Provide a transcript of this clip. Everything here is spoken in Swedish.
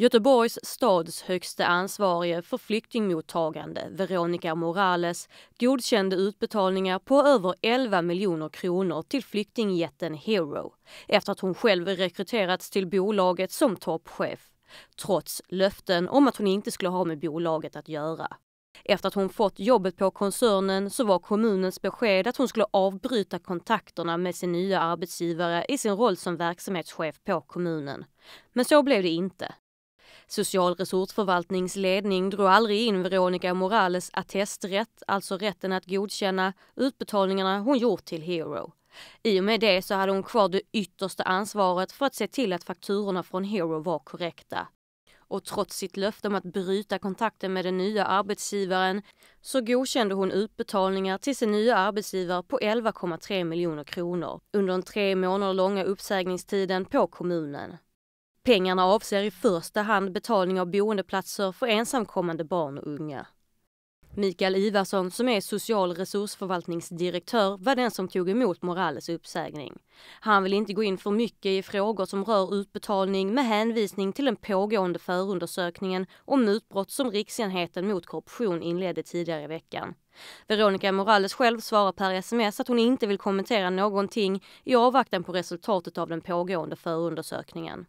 Göteborgs stads högste ansvarige för flyktingmottagande, Veronica Morales, godkände utbetalningar på över 11 miljoner kronor till flyktingjätten Hero efter att hon själv rekryterats till bolaget som toppchef trots löften om att hon inte skulle ha med bolaget att göra. Efter att hon fått jobbet på koncernen så var kommunens besked att hon skulle avbryta kontakterna med sin nya arbetsgivare i sin roll som verksamhetschef på kommunen. Men så blev det inte. Social resursförvaltningsledning drog aldrig in Veronica Morales attesträtt, alltså rätten att godkänna utbetalningarna hon gjort till Hero. I och med det så hade hon kvar det yttersta ansvaret för att se till att fakturorna från Hero var korrekta. Och trots sitt löfte om att bryta kontakten med den nya arbetsgivaren så godkände hon utbetalningar till sin nya arbetsgivare på 11,3 miljoner kronor under den tre månader långa uppsägningstiden på kommunen. Pengarna avser i första hand betalning av boendeplatser för ensamkommande barn och unga. Mikael Ivarsson, som är social resursförvaltningsdirektör, var den som tog emot Morales uppsägning. Han vill inte gå in för mycket i frågor som rör utbetalning med hänvisning till den pågående förundersökningen om mutbrott som Riksenheten mot korruption inledde tidigare i veckan. Veronica Morales själv svarar per sms att hon inte vill kommentera någonting i avvaktan på resultatet av den pågående förundersökningen.